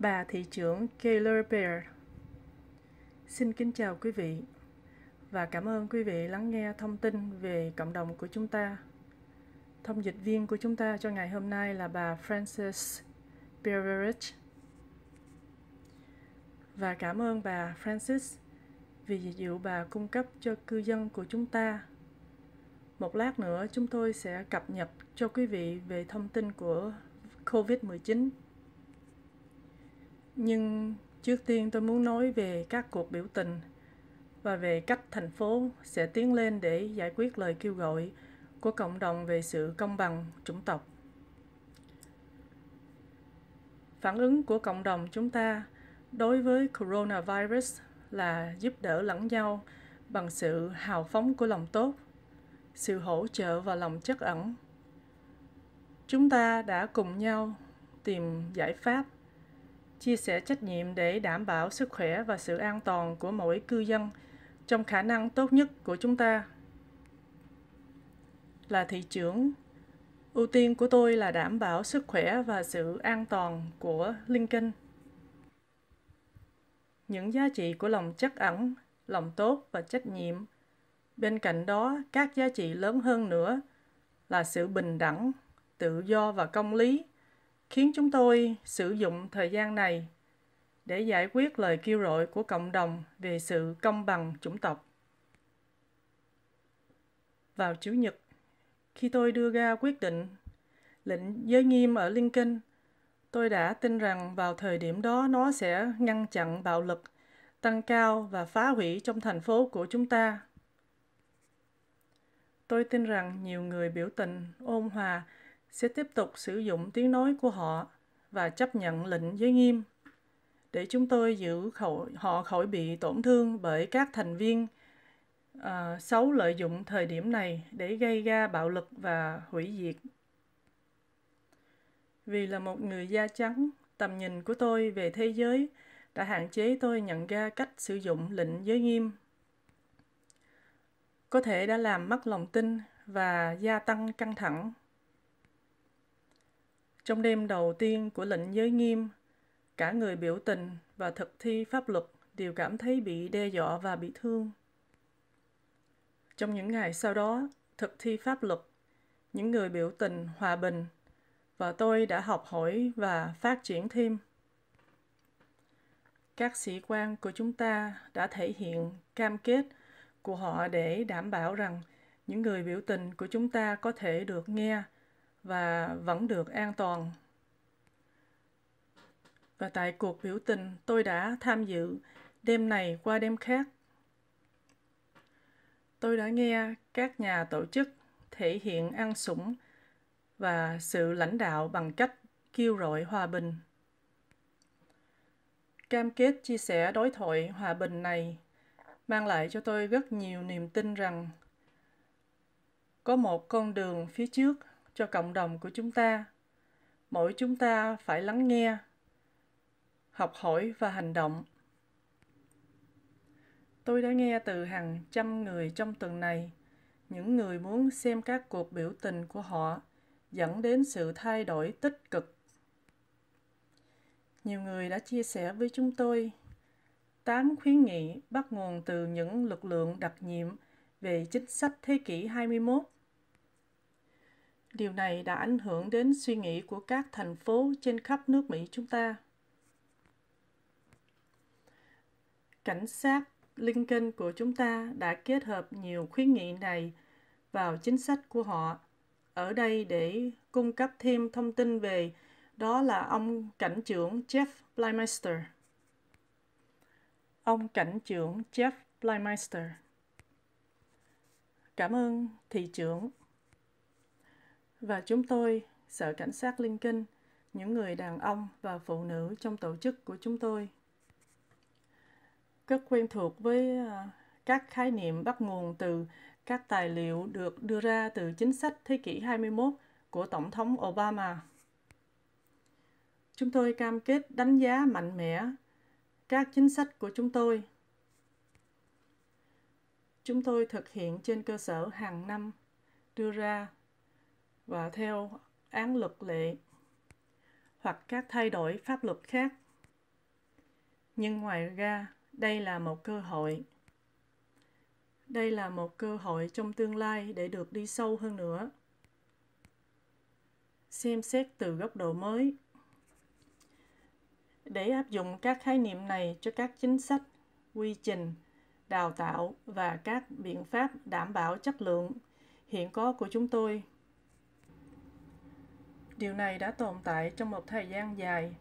Bà thị trưởng Keller Bear. Xin kính chào quý vị và cảm ơn quý vị lắng nghe thông tin về cộng đồng của chúng ta. Thông dịch viên của chúng ta cho ngày hôm nay là bà Frances Beveridge. Và cảm ơn bà Frances vì dịch vụ bà cung cấp cho cư dân của chúng ta. Một lát nữa chúng tôi sẽ cập nhật cho quý vị về thông tin của COVID-19 nhưng trước tiên tôi muốn nói về các cuộc biểu tình và về cách thành phố sẽ tiến lên để giải quyết lời kêu gọi của cộng đồng về sự công bằng chủng tộc. Phản ứng của cộng đồng chúng ta đối với coronavirus là giúp đỡ lẫn nhau bằng sự hào phóng của lòng tốt, sự hỗ trợ và lòng chất ẩn. Chúng ta đã cùng nhau tìm giải pháp chia sẻ trách nhiệm để đảm bảo sức khỏe và sự an toàn của mỗi cư dân trong khả năng tốt nhất của chúng ta. Là thị trưởng, ưu tiên của tôi là đảm bảo sức khỏe và sự an toàn của Lincoln. Những giá trị của lòng chắc ẩn, lòng tốt và trách nhiệm. Bên cạnh đó, các giá trị lớn hơn nữa là sự bình đẳng, tự do và công lý – khiến chúng tôi sử dụng thời gian này để giải quyết lời kêu gọi của cộng đồng về sự công bằng chủng tộc. Vào Chủ nhật, khi tôi đưa ra quyết định lệnh giới nghiêm ở Lincoln, tôi đã tin rằng vào thời điểm đó nó sẽ ngăn chặn bạo lực tăng cao và phá hủy trong thành phố của chúng ta. Tôi tin rằng nhiều người biểu tình ôn hòa sẽ tiếp tục sử dụng tiếng nói của họ và chấp nhận lệnh giới nghiêm để chúng tôi giữ khẩu, họ khỏi bị tổn thương bởi các thành viên uh, xấu lợi dụng thời điểm này để gây ra bạo lực và hủy diệt. Vì là một người da trắng, tầm nhìn của tôi về thế giới đã hạn chế tôi nhận ra cách sử dụng lệnh giới nghiêm. Có thể đã làm mất lòng tin và gia tăng căng thẳng trong đêm đầu tiên của lệnh giới nghiêm, cả người biểu tình và thực thi pháp luật đều cảm thấy bị đe dọa và bị thương. Trong những ngày sau đó, thực thi pháp luật, những người biểu tình hòa bình và tôi đã học hỏi và phát triển thêm. Các sĩ quan của chúng ta đã thể hiện cam kết của họ để đảm bảo rằng những người biểu tình của chúng ta có thể được nghe và vẫn được an toàn. Và tại cuộc biểu tình, tôi đã tham dự đêm này qua đêm khác. Tôi đã nghe các nhà tổ chức thể hiện ăn sủng và sự lãnh đạo bằng cách kêu gọi hòa bình. Cam kết chia sẻ đối thoại hòa bình này mang lại cho tôi rất nhiều niềm tin rằng có một con đường phía trước cho cộng đồng của chúng ta mỗi chúng ta phải lắng nghe học hỏi và hành động tôi đã nghe từ hàng trăm người trong tuần này những người muốn xem các cuộc biểu tình của họ dẫn đến sự thay đổi tích cực nhiều người đã chia sẻ với chúng tôi tám khuyến nghị bắt nguồn từ những lực lượng đặc nhiệm về chính sách thế kỷ 21 Điều này đã ảnh hưởng đến suy nghĩ của các thành phố trên khắp nước Mỹ chúng ta. Cảnh sát Lincoln của chúng ta đã kết hợp nhiều khuyến nghị này vào chính sách của họ. Ở đây để cung cấp thêm thông tin về đó là ông cảnh trưởng Jeff Blymeister. Ông cảnh trưởng Jeff Blymeister. Cảm ơn thị trưởng và chúng tôi, Sở Cảnh sát Lincoln, những người đàn ông và phụ nữ trong tổ chức của chúng tôi. Rất quen thuộc với ờ, các khái niệm bắt nguồn từ các tài liệu được đưa ra từ chính sách thế kỷ 21 của Tổng thống Obama. Chúng tôi cam kết đánh giá mạnh mẽ các chính sách của chúng tôi. Chúng tôi thực hiện trên cơ sở hàng năm đưa ra và theo án luật lệ hoặc các thay đổi pháp luật khác. Nhưng ngoài ra, đây là một cơ hội. Đây là một cơ hội trong tương lai để được đi sâu hơn nữa. Xem xét từ góc độ mới. Để áp dụng các khái niệm này cho các chính sách, quy trình, đào tạo và các biện pháp đảm bảo chất lượng hiện có của chúng tôi Điều này đã tồn tại trong một thời gian dài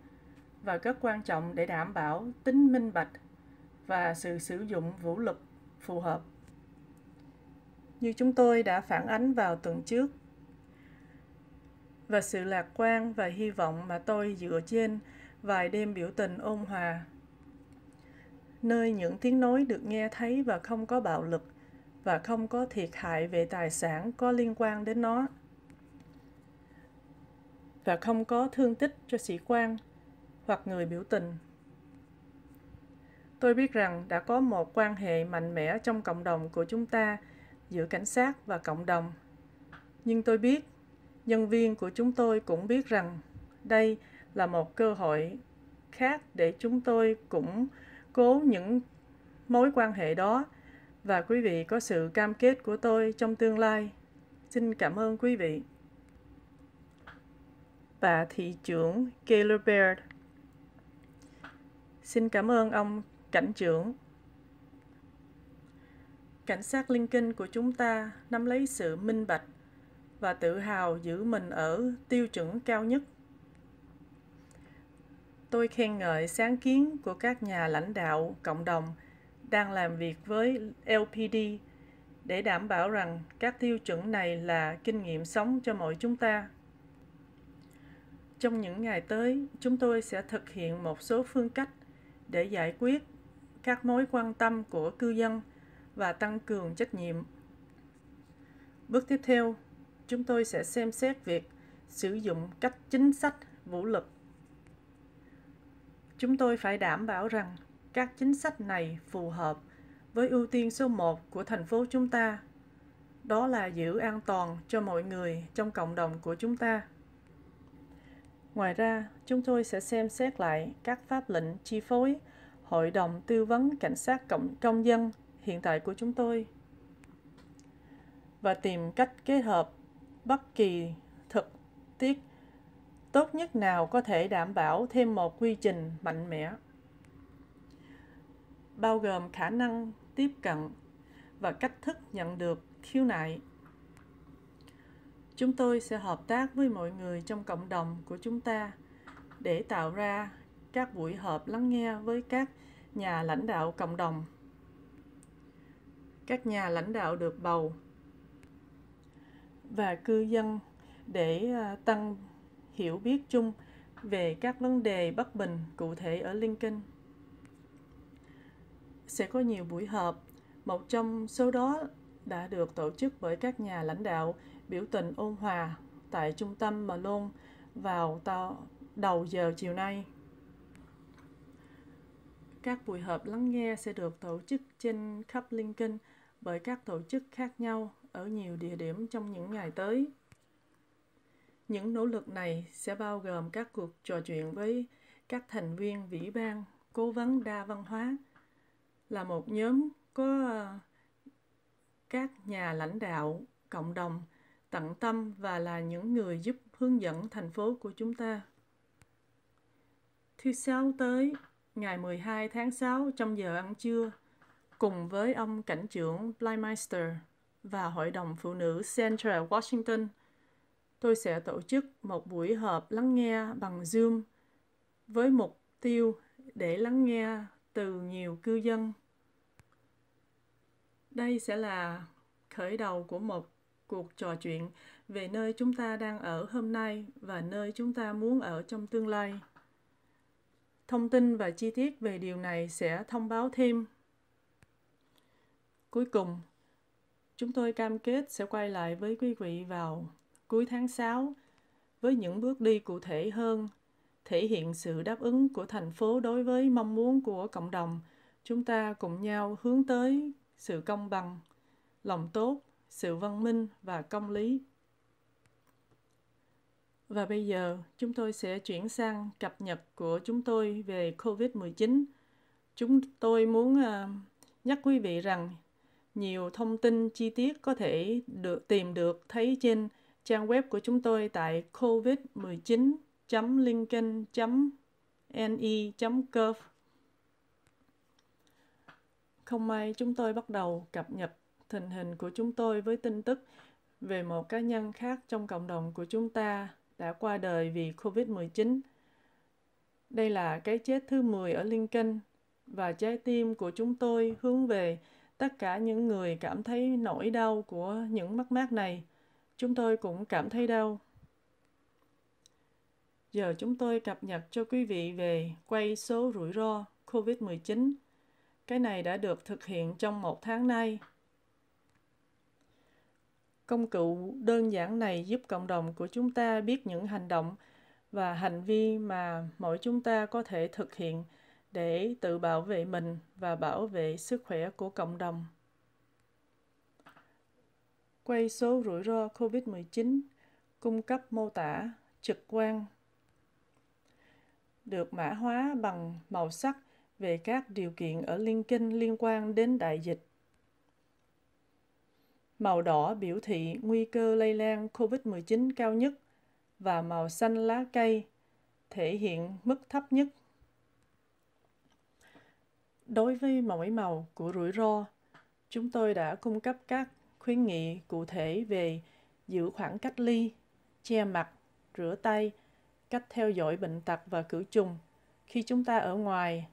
và rất quan trọng để đảm bảo tính minh bạch và sự sử dụng vũ lực phù hợp. Như chúng tôi đã phản ánh vào tuần trước, và sự lạc quan và hy vọng mà tôi dựa trên vài đêm biểu tình ôn hòa nơi những tiếng nói được nghe thấy và không có bạo lực và không có thiệt hại về tài sản có liên quan đến nó và không có thương tích cho sĩ quan hoặc người biểu tình. Tôi biết rằng đã có một quan hệ mạnh mẽ trong cộng đồng của chúng ta giữa cảnh sát và cộng đồng. Nhưng tôi biết, nhân viên của chúng tôi cũng biết rằng đây là một cơ hội khác để chúng tôi cũng cố những mối quan hệ đó và quý vị có sự cam kết của tôi trong tương lai. Xin cảm ơn quý vị và thị trưởng Gaylor Baird. Xin cảm ơn ông cảnh trưởng. Cảnh sát Lincoln của chúng ta nắm lấy sự minh bạch và tự hào giữ mình ở tiêu chuẩn cao nhất. Tôi khen ngợi sáng kiến của các nhà lãnh đạo cộng đồng đang làm việc với LPD để đảm bảo rằng các tiêu chuẩn này là kinh nghiệm sống cho mọi chúng ta. Trong những ngày tới, chúng tôi sẽ thực hiện một số phương cách để giải quyết các mối quan tâm của cư dân và tăng cường trách nhiệm. Bước tiếp theo, chúng tôi sẽ xem xét việc sử dụng cách chính sách vũ lực. Chúng tôi phải đảm bảo rằng các chính sách này phù hợp với ưu tiên số một của thành phố chúng ta, đó là giữ an toàn cho mọi người trong cộng đồng của chúng ta. Ngoài ra, chúng tôi sẽ xem xét lại các pháp lệnh chi phối Hội đồng Tư vấn Cảnh sát Cộng Công dân hiện tại của chúng tôi và tìm cách kết hợp bất kỳ thực tiết tốt nhất nào có thể đảm bảo thêm một quy trình mạnh mẽ bao gồm khả năng tiếp cận và cách thức nhận được khiếu nại Chúng tôi sẽ hợp tác với mọi người trong cộng đồng của chúng ta để tạo ra các buổi họp lắng nghe với các nhà lãnh đạo cộng đồng. Các nhà lãnh đạo được bầu và cư dân để ờ, tăng hiểu biết chung về các vấn đề bất bình cụ thể ở Lincoln. Sẽ có nhiều buổi họp, một trong số đó đã được tổ chức bởi các nhà lãnh đạo biểu tình ôn hòa tại trung tâm Malone vào đầu giờ chiều nay. Các buổi họp lắng nghe sẽ được tổ chức trên khắp Lincoln bởi các tổ chức khác nhau ở nhiều địa điểm trong những ngày tới. Những nỗ lực này sẽ bao gồm các cuộc trò chuyện với các thành viên vĩ ban cố vấn đa văn hóa là một nhóm có các nhà lãnh đạo cộng đồng tận tâm và là những người giúp hướng dẫn thành phố của chúng ta. Thứ sáu tới, ngày 12 tháng 6 trong giờ ăn trưa, cùng với ông cảnh trưởng Blymeister và Hội đồng Phụ nữ Central Washington, tôi sẽ tổ chức một buổi họp lắng nghe bằng Zoom với mục tiêu để lắng nghe từ nhiều cư dân đây sẽ là khởi đầu của một cuộc trò chuyện về nơi chúng ta đang ở hôm nay và nơi chúng ta muốn ở trong tương lai. Thông tin và chi tiết về điều này sẽ thông báo thêm. Cuối cùng, chúng tôi cam kết sẽ quay lại với quý vị vào cuối tháng 6 với những bước đi cụ thể hơn, thể hiện sự đáp ứng của thành phố đối với mong muốn của cộng đồng. Chúng ta cùng nhau hướng tới sự công bằng, lòng tốt, sự văn minh và công lý. Và bây giờ, chúng tôi sẽ chuyển sang cập nhật của chúng tôi về COVID-19. Chúng tôi muốn ờ, nhắc quý vị rằng nhiều thông tin chi tiết có thể được tìm được thấy trên trang web của chúng tôi tại covid19.lincoln.ne.gov không may chúng tôi bắt đầu cập nhật tình hình của chúng tôi với tin tức về một cá nhân khác trong cộng đồng của chúng ta đã qua đời vì COVID-19. Đây là cái chết thứ 10 ở Lincoln và trái tim của chúng tôi hướng về tất cả những người cảm thấy nỗi đau của những mất mát này. Chúng tôi cũng cảm thấy đau. Giờ chúng tôi cập nhật cho quý vị về quay số rủi ro COVID-19 cái này đã được thực hiện trong một tháng nay. Công cụ đơn giản này giúp cộng đồng của chúng ta biết những hành động và hành vi mà mỗi chúng ta có thể thực hiện để tự bảo vệ mình và bảo vệ sức khỏe của cộng đồng. Quay số rủi ro COVID-19, cung cấp mô tả trực quan, được mã hóa bằng màu sắc về các điều kiện ở liên kinh liên quan đến đại dịch. Màu đỏ biểu thị nguy cơ lây lan COVID-19 cao nhất và màu xanh lá cây thể hiện mức thấp nhất. Đối với mỗi màu của rủi ro, chúng tôi đã cung cấp các khuyến nghị cụ thể về giữ khoảng cách ly, che mặt, rửa tay, cách theo dõi bệnh tật và khử trùng khi chúng ta ở ngoài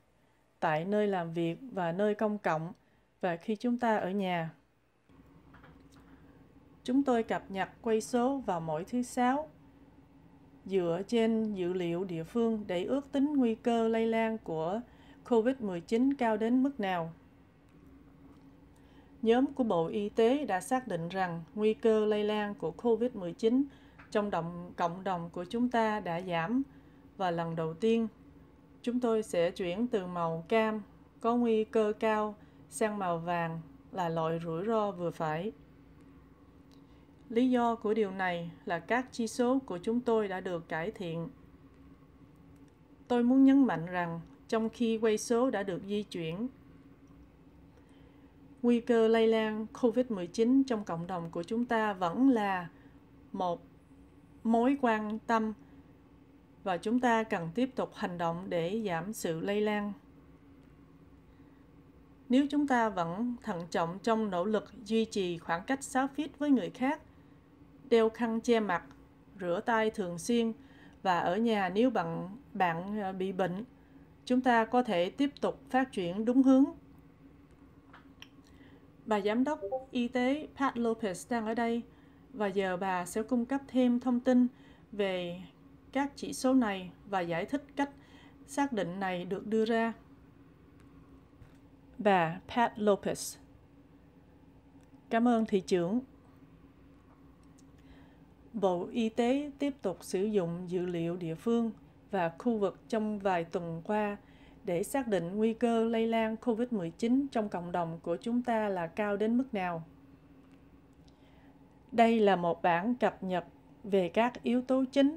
tại nơi làm việc và nơi công cộng và khi chúng ta ở nhà. Chúng tôi cập nhật quay số vào mỗi thứ sáu dựa trên dữ liệu địa phương để ước tính nguy cơ lây lan của COVID-19 cao đến mức nào. Nhóm của Bộ Y tế đã xác định rằng nguy cơ lây lan của COVID-19 trong đồng, cộng đồng của chúng ta đã giảm và lần đầu tiên chúng tôi sẽ chuyển từ màu cam có nguy cơ cao sang màu vàng là loại rủi ro vừa phải. Lý do của điều này là các chỉ số của chúng tôi đã được cải thiện. Tôi muốn nhấn mạnh rằng trong khi quay số đã được di chuyển, nguy cơ lây lan COVID-19 trong cộng đồng của chúng ta vẫn là một mối quan tâm và chúng ta cần tiếp tục hành động để giảm sự lây lan. Nếu chúng ta vẫn thận trọng trong nỗ lực duy trì khoảng cách 6 feet với người khác, đeo khăn che mặt, rửa tay thường xuyên và ở nhà nếu bạn bạn à, bị bệnh, chúng ta có thể tiếp tục phát triển đúng hướng. Bà giám đốc y tế Pat Lopez đang ở đây và giờ bà sẽ cung cấp thêm thông tin về các chỉ số này và giải thích cách xác định này được đưa ra. Bà Pat Lopez Cảm ơn thị trưởng. Bộ Y tế tiếp tục sử dụng dữ liệu địa phương và khu vực trong vài tuần qua để xác định nguy cơ lây lan COVID-19 trong cộng đồng của chúng ta là cao đến mức nào. Đây là một bản cập nhật về các yếu tố chính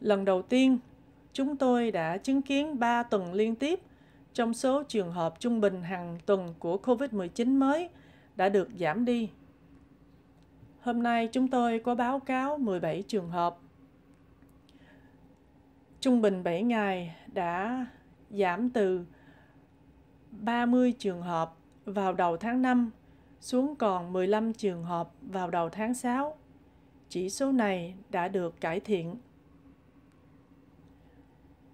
Lần đầu tiên, chúng tôi đã chứng kiến 3 tuần liên tiếp trong số trường hợp trung bình hàng tuần của COVID-19 mới đã được giảm đi. Hôm nay chúng tôi có báo cáo 17 trường hợp. Trung bình 7 ngày đã giảm từ 30 trường hợp vào đầu tháng 5 xuống còn 15 trường hợp vào đầu tháng 6. Chỉ số này đã được cải thiện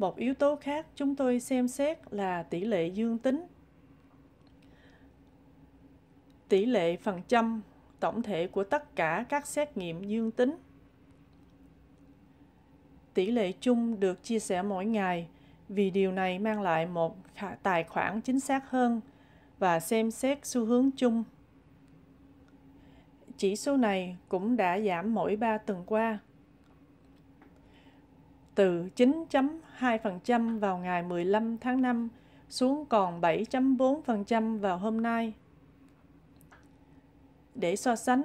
một yếu tố khác chúng tôi xem xét là tỷ lệ dương tính. Tỷ lệ phần trăm tổng thể của tất cả các xét nghiệm dương tính. Tỷ lệ chung được chia sẻ mỗi ngày vì điều này mang lại một tài khoản chính xác hơn và xem xét xu hướng chung. Chỉ số này cũng đã giảm mỗi 3 tuần qua từ 9.2% vào ngày 15 tháng 5 xuống còn 7.4% vào hôm nay. Để so sánh,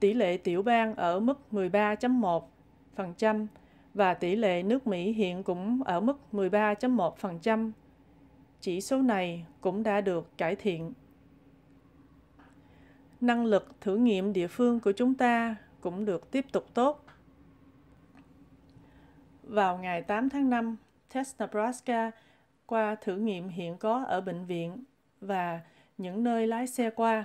tỷ lệ tiểu bang ở mức 13.1% và tỷ lệ nước Mỹ hiện cũng ở mức 13.1%. Chỉ số này cũng đã được cải thiện. Năng lực thử nghiệm địa phương của chúng ta cũng được tiếp tục tốt vào ngày 8 tháng 5, test Nebraska qua thử nghiệm hiện có ở bệnh viện và những nơi lái xe qua.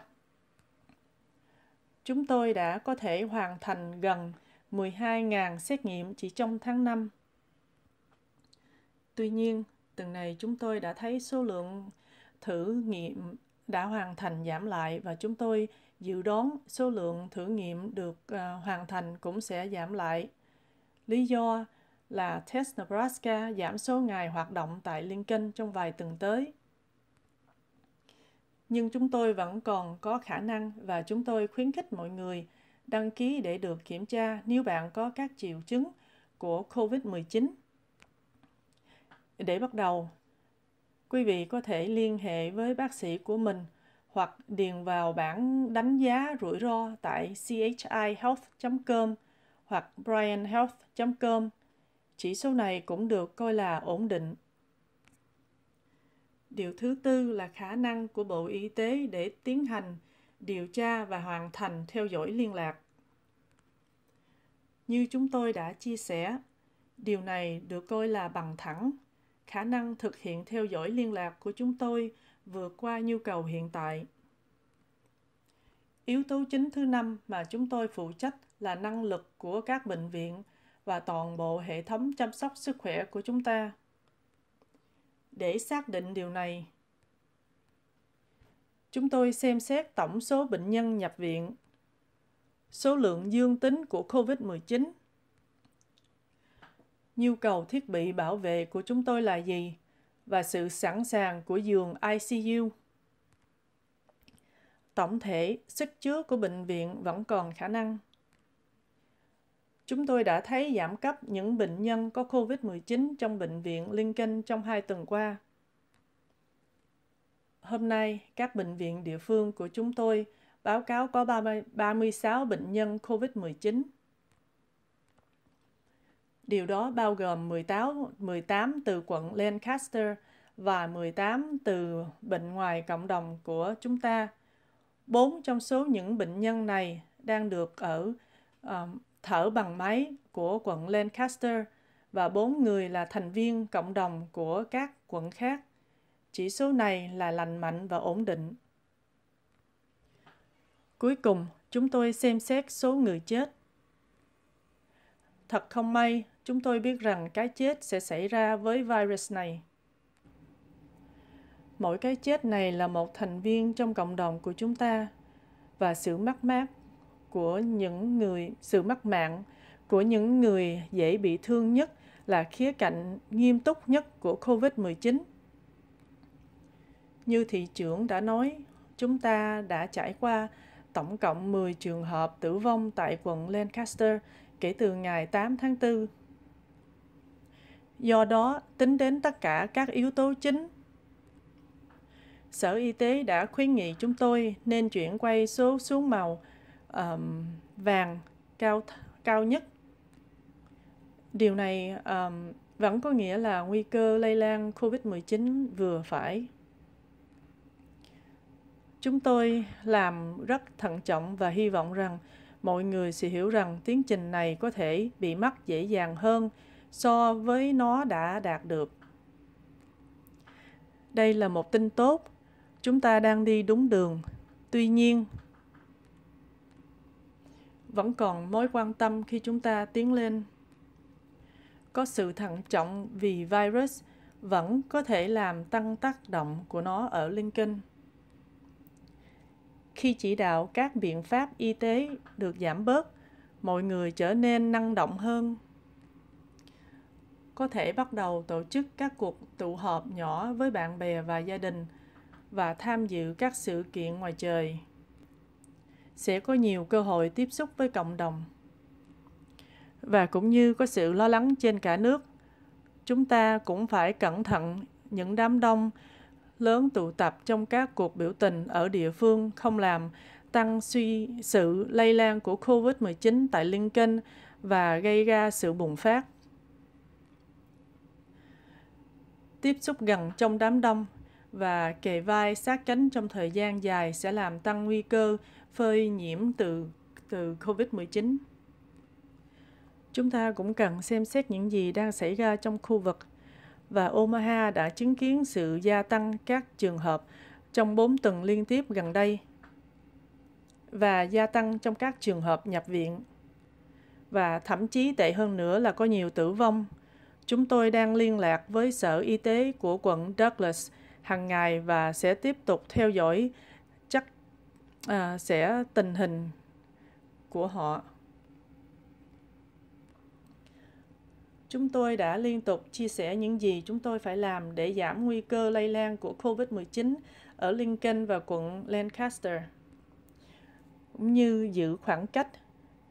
Chúng tôi đã có thể hoàn thành gần 12.000 xét nghiệm chỉ trong tháng 5. Tuy nhiên, tuần này chúng tôi đã thấy số lượng thử nghiệm đã hoàn thành giảm lại và chúng tôi dự đoán số lượng thử nghiệm được ờ, hoàn thành cũng sẽ giảm lại. Lý do là Test Nebraska giảm số ngày hoạt động tại Lincoln trong vài tuần tới. Nhưng chúng tôi vẫn còn có khả năng và chúng tôi khuyến khích mọi người đăng ký để được kiểm tra nếu bạn có các triệu chứng của COVID-19. Để bắt đầu, quý vị có thể liên hệ với bác sĩ của mình hoặc điền vào bảng đánh giá rủi ro tại chihealth.com hoặc brianhealth.com chỉ số này cũng được coi là ổn định. Điều thứ tư là khả năng của Bộ Y tế để tiến hành điều tra và hoàn thành theo dõi liên lạc. Như chúng tôi đã chia sẻ, điều này được coi là bằng thẳng. Khả năng thực hiện theo dõi liên lạc của chúng tôi vượt qua nhu cầu hiện tại. Yếu tố chính thứ năm mà chúng tôi phụ trách là năng lực của các bệnh viện – và toàn bộ hệ thống chăm sóc sức khỏe của chúng ta. Để xác định điều này, chúng tôi xem xét tổng số bệnh nhân nhập viện, số lượng dương tính của COVID-19, nhu cầu thiết bị bảo vệ của chúng tôi là gì và sự sẵn sàng của giường ICU. Tổng thể, sức chứa của bệnh viện vẫn còn khả năng Chúng tôi đã thấy giảm cấp những bệnh nhân có COVID-19 trong bệnh viện Lincoln trong hai tuần qua. Hôm nay, các bệnh viện địa phương của chúng tôi báo cáo có 30, 36 bệnh nhân COVID-19. Điều đó bao gồm 18, 18 từ quận Lancaster và 18 từ bệnh ngoài cộng đồng của chúng ta. Bốn trong số những bệnh nhân này đang được ở um, thở bằng máy của quận Lancaster và bốn người là thành viên cộng đồng của các quận khác. Chỉ số này là lành mạnh và ổn định. Cuối cùng, chúng tôi xem xét số người chết. Thật không may, chúng tôi biết rằng cái chết sẽ xảy ra với virus này. Mỗi cái chết này là một thành viên trong cộng đồng của chúng ta và sự mất mát của những người sự mất mạng của những người dễ bị thương nhất là khía cạnh nghiêm túc nhất của COVID-19. Như thị trưởng đã nói, chúng ta đã trải qua tổng cộng 10 trường hợp tử vong tại quận Lancaster kể từ ngày 8 tháng 4. Do đó, tính đến tất cả các yếu tố chính, Sở Y tế đã khuyến nghị chúng tôi nên chuyển quay số xuống màu um, vàng cao cao nhất điều này um, vẫn có nghĩa là nguy cơ lây lan COVID-19 vừa phải. Chúng tôi làm rất thận trọng và hy vọng rằng mọi người sẽ hiểu rằng tiến trình này có thể bị mắc dễ dàng hơn so với nó đã đạt được. Đây là một tin tốt, chúng ta đang đi đúng đường. Tuy nhiên, vẫn còn mối quan tâm khi chúng ta tiến lên. Có sự thận trọng vì virus vẫn có thể làm tăng tác động của nó ở Lincoln. Khi chỉ đạo các biện pháp y tế được giảm bớt, mọi người trở nên năng động hơn. Có thể bắt đầu tổ chức các cuộc tụ họp nhỏ với bạn bè và gia đình và tham dự các sự kiện ngoài trời sẽ có nhiều cơ hội tiếp xúc với cộng đồng. Và cũng như có sự lo lắng trên cả nước, chúng ta cũng phải cẩn thận những đám đông lớn tụ tập trong các cuộc biểu tình ở địa phương không làm tăng suy sự lây lan của COVID-19 tại Lincoln và gây ra sự bùng phát. Tiếp xúc gần trong đám đông và kề vai sát cánh trong thời gian dài sẽ làm tăng nguy cơ phơi nhiễm từ từ COVID-19. Chúng ta cũng cần xem xét những gì đang xảy ra trong khu vực và Omaha đã chứng kiến sự gia tăng các trường hợp trong 4 tuần liên tiếp gần đây và gia tăng trong các trường hợp nhập viện. Và thậm chí tệ hơn nữa là có nhiều tử vong. Chúng tôi đang liên lạc với Sở Y tế của quận Douglas hàng ngày và sẽ tiếp tục theo dõi chắc à, sẽ tình hình của họ. Chúng tôi đã liên tục chia sẻ những gì chúng tôi phải làm để giảm nguy cơ lây lan của COVID-19 ở Lincoln và quận Lancaster, cũng như giữ khoảng cách,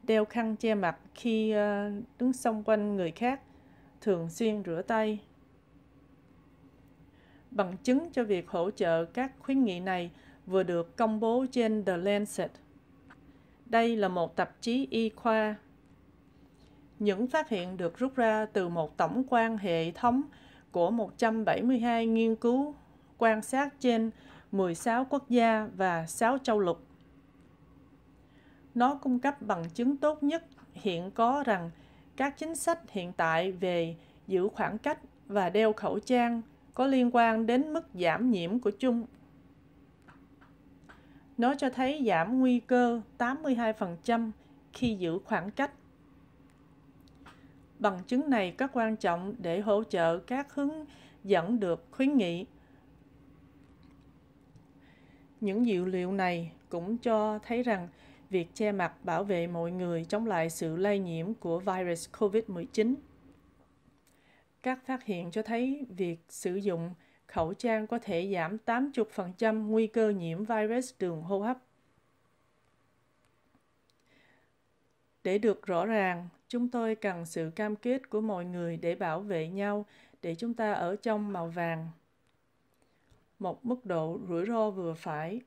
đeo khăn che mặt khi à, đứng xung quanh người khác, thường xuyên rửa tay Bằng chứng cho việc hỗ trợ các khuyến nghị này vừa được công bố trên The Lancet. Đây là một tạp chí y khoa. Những phát hiện được rút ra từ một tổng quan hệ thống của 172 nghiên cứu quan sát trên 16 quốc gia và 6 châu lục. Nó cung cấp bằng chứng tốt nhất hiện có rằng các chính sách hiện tại về giữ khoảng cách và đeo khẩu trang có liên quan đến mức giảm nhiễm của chung. Nó cho thấy giảm nguy cơ 82% khi giữ khoảng cách. Bằng chứng này rất quan trọng để hỗ trợ các hướng dẫn được khuyến nghị. Những dữ liệu này cũng cho thấy rằng việc che mặt bảo vệ mọi người chống lại sự lây nhiễm của virus COVID-19. Các phát hiện cho thấy việc sử dụng khẩu trang có thể giảm 80% nguy cơ nhiễm virus đường hô hấp. Để được rõ ràng, chúng tôi cần sự cam kết của mọi người để bảo vệ nhau để chúng ta ở trong màu vàng. Một mức độ rủi ro vừa phải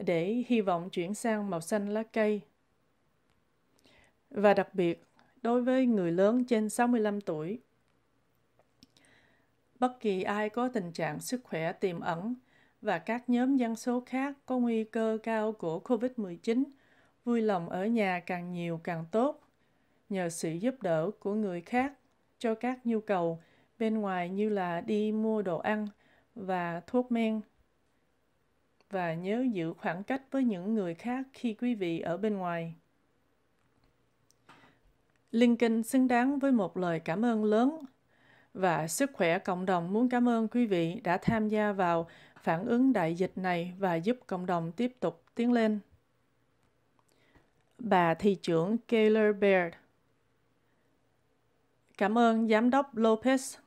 để hy vọng chuyển sang màu xanh lá cây. Và đặc biệt, đối với người lớn trên 65 tuổi, Bất kỳ ai có tình trạng sức khỏe tiềm ẩn và các nhóm dân số khác có nguy cơ cao của COVID-19 vui lòng ở nhà càng nhiều càng tốt nhờ sự giúp đỡ của người khác cho các nhu cầu bên ngoài như là đi mua đồ ăn và thuốc men và nhớ giữ khoảng cách với những người khác khi quý vị ở bên ngoài. Lincoln xứng đáng với một lời cảm ơn lớn và sức khỏe cộng đồng muốn cảm ơn quý vị đã tham gia vào phản ứng đại dịch này và giúp cộng đồng tiếp tục tiến lên. Bà thị trưởng Gaylor Baird Cảm ơn Giám đốc Lopez.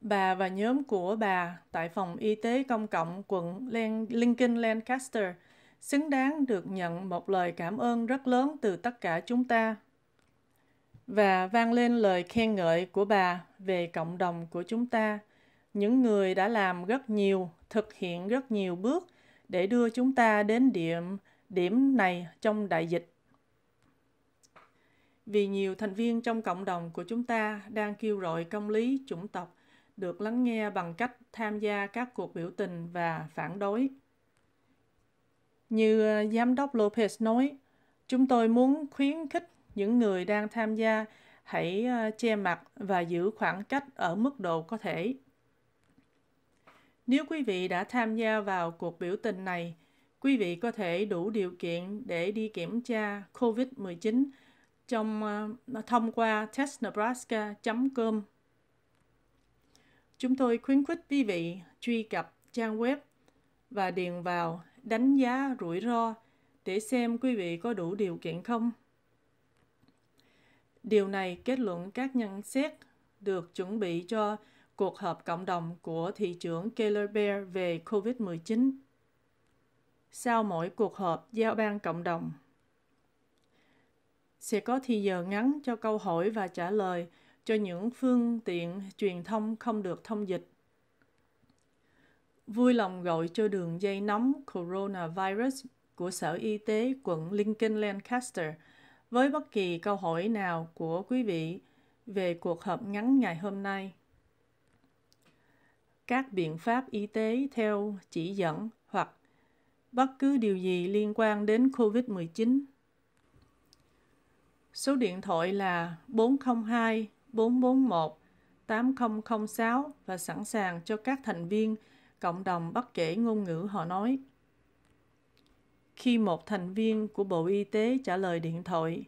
Bà và nhóm của bà tại phòng y tế công cộng quận Lincoln Lancaster xứng đáng được nhận một lời cảm ơn rất lớn từ tất cả chúng ta và vang lên lời khen ngợi của bà về cộng đồng của chúng ta, những người đã làm rất nhiều, thực hiện rất nhiều bước để đưa chúng ta đến điểm điểm này trong đại dịch. Vì nhiều thành viên trong cộng đồng của chúng ta đang kêu gọi công lý chủng tộc được lắng nghe bằng cách tham gia các cuộc biểu tình và phản đối. Như giám đốc Lopez nói, chúng tôi muốn khuyến khích những người đang tham gia hãy ờ, che mặt và giữ khoảng cách ở mức độ có thể. Nếu quý vị đã tham gia vào cuộc biểu tình này, quý vị có thể đủ điều kiện để đi kiểm tra COVID-19 trong ờ, thông qua testnebraska.com. Chúng tôi khuyến khích quý vị truy cập trang web và điền vào đánh giá rủi ro để xem quý vị có đủ điều kiện không. Điều này kết luận các nhận xét được chuẩn bị cho cuộc họp cộng đồng của thị trưởng Keller Bear về COVID-19. Sau mỗi cuộc họp giao ban cộng đồng, sẽ có thì giờ ngắn cho câu hỏi và trả lời cho những phương tiện truyền thông không được thông dịch. Vui lòng gọi cho đường dây nóng coronavirus của Sở Y tế quận Lincoln Lancaster – với bất kỳ câu hỏi nào của quý vị về cuộc họp ngắn ngày hôm nay. Các biện pháp y tế theo chỉ dẫn hoặc bất cứ điều gì liên quan đến COVID-19. Số điện thoại là 402 441 8006 và sẵn sàng cho các thành viên cộng đồng bất kể ngôn ngữ họ nói khi một thành viên của Bộ Y tế trả lời điện thoại,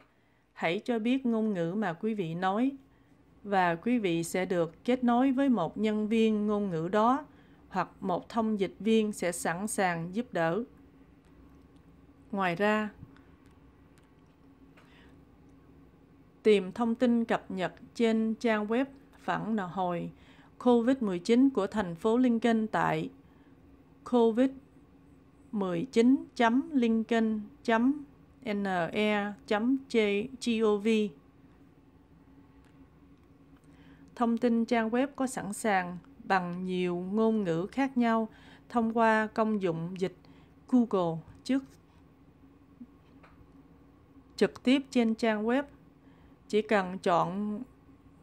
hãy cho biết ngôn ngữ mà quý vị nói và quý vị sẽ được kết nối với một nhân viên ngôn ngữ đó hoặc một thông dịch viên sẽ sẵn sàng giúp đỡ. Ngoài ra, tìm thông tin cập nhật trên trang web phản hồi COVID-19 của thành phố Lincoln tại covid 19.lincoln.ne.gov Thông tin trang web có sẵn sàng bằng nhiều ngôn ngữ khác nhau thông qua công dụng dịch Google trước trực tiếp trên trang web. Chỉ cần chọn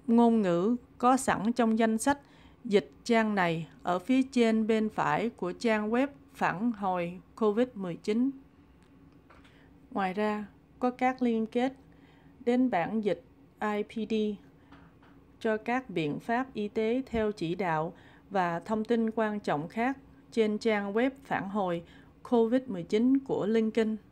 ngôn ngữ có sẵn trong danh sách dịch trang này ở phía trên bên phải của trang web phản hồi COVID-19. Ngoài ra, có các liên kết đến bản dịch IPD cho các biện pháp y tế theo chỉ đạo và thông tin quan trọng khác trên trang web phản hồi COVID-19 của LinkedIn.